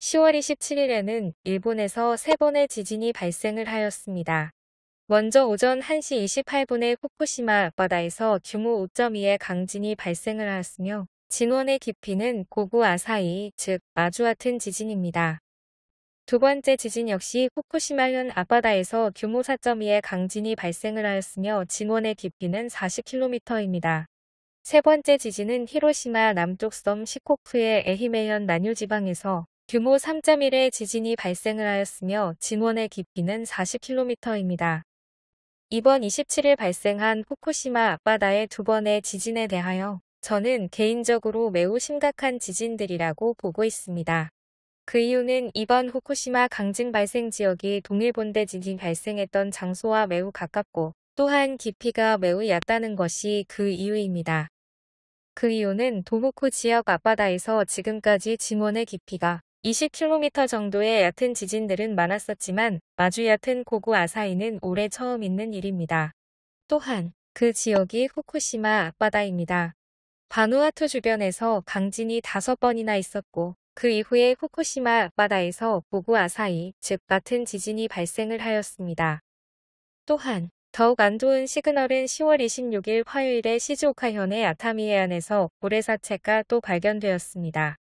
10월 27일에는 일본에서 세번의 지진이 발생을 하였습니다. 먼저 오전 1시 28분에 후쿠시마 앞바다에서 규모 5.2의 강진이 발생을 하였으며 진원의 깊이는 고구 아사히 즉 마주 같튼 지진입니다. 두 번째 지진 역시 후쿠시마현 앞바다에서 규모 4.2의 강진이 발생을 하였으며 진원의 깊이는 40km입니다. 세 번째 지진은 히로시마 남쪽 섬 시코쿠의 에히메현 난유지방에서 규모 3.1의 지진이 발생을 하였으며 진원의 깊이는 40km입니다. 이번 27일 발생한 후쿠시마 앞바다의 두 번의 지진에 대하여 저는 개인적으로 매우 심각한 지진들이라고 보고 있습니다. 그 이유는 이번 후쿠시마 강진 발생 지역이 동일본대 지진 발생했던 장소와 매우 가깝고 또한 깊이가 매우 얕다는 것이 그 이유입니다. 그 이유는 도호쿠 지역 앞바다에서 지금까지 진원의 깊이가 20km 정도의 얕은 지진들은 많았었지만 마주 얕은 고구 아사히는 올해 처음 있는 일입니다. 또한 그 지역이 후쿠시마 앞바다입니다. 바누아투 주변에서 강진이 다섯 번이나 있었고 그 이후에 후쿠시마 앞바다에서 고구 아사히 즉 같은 지진이 발생을 하였습니다. 또한 더욱 안 좋은 시그널은 10월 26일 화요일에 시즈오카현의 아타미 해안에서 모래사체가또 발견되었습니다.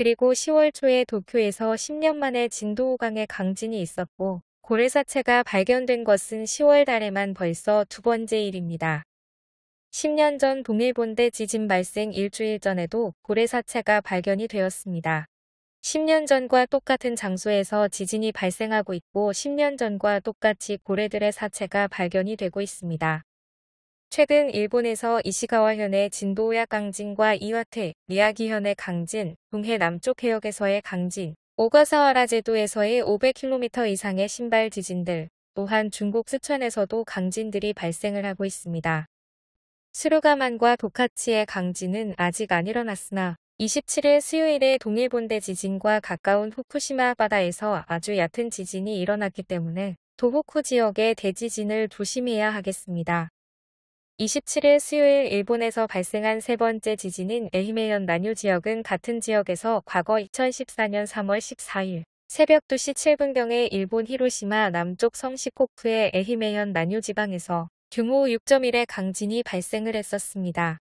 그리고 10월 초에 도쿄에서 10년 만에 진도 5강의 강진이 있었고 고래사체가 발견된 것은 10월 달에만 벌써 두 번째 일입니다. 10년 전 동일본대 지진 발생 일주일 전에도 고래사체가 발견이 되었습니다. 10년 전과 똑같은 장소에서 지진이 발생하고 있고 10년 전과 똑같이 고래들의 사체가 발견이 되고 있습니다. 최근 일본에서 이시가와현의 진도야 강진과 이와테, 미야기현의 강진, 동해 남쪽 해역에서의 강진, 오가사와라 제도에서의 500km 이상의 신발 지진들, 또한 중국 쓰촨에서도 강진들이 발생을 하고 있습니다. 스루가만과 도카치의 강진은 아직 안 일어났으나 27일 수요일에 동일본대 지진과 가까운 후쿠시마 바다에서 아주 얕은 지진이 일어났기 때문에 도호쿠 지역의 대지진을 조심해야 하겠습니다. 27일 수요일 일본에서 발생한 세 번째 지진인 에히메현 나요 지역은 같은 지역에서 과거 2014년 3월 14일 새벽 2시 7분경에 일본 히로시마 남쪽 성 시코쿠의 에히메현 나요 지방에서 규모 6.1의 강진이 발생을 했었습니다.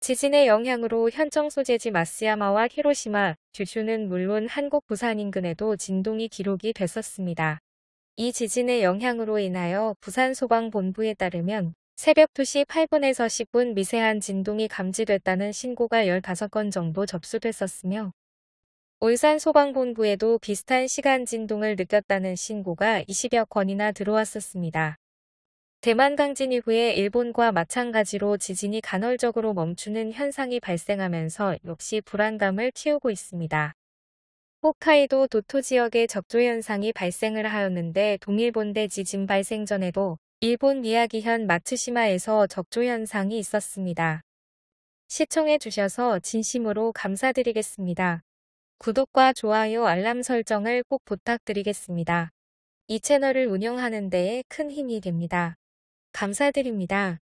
지진의 영향으로 현청 소재지 마스야마와 히로시마, 규슈는 물론 한국 부산 인근에도 진동이 기록이 됐었습니다. 이 지진의 영향으로 인하여 부산소방본부에 따르면 새벽 2시 8분에서 10분 미세한 진동이 감지됐다는 신고가 15건 정도 접수됐었으며 울산 소방본부에도 비슷한 시간 진동을 느꼈다는 신고가 20여 건이나 들어왔었습니다. 대만 강진 이후에 일본과 마찬가지로 지진이 간헐적으로 멈추는 현상이 발생하면서 역시 불안감을 키우고 있습니다. 홋카이도 도토 지역에 적조 현상이 발생을 하였는데 동일본대 지진 발생 전에도 일본 미야기현 마츠시마에서 적조현상이 있었습니다. 시청해주셔서 진심으로 감사드리겠습니다. 구독과 좋아요 알람 설정을 꼭 부탁드리겠습니다. 이 채널을 운영하는 데에 큰 힘이 됩니다. 감사드립니다.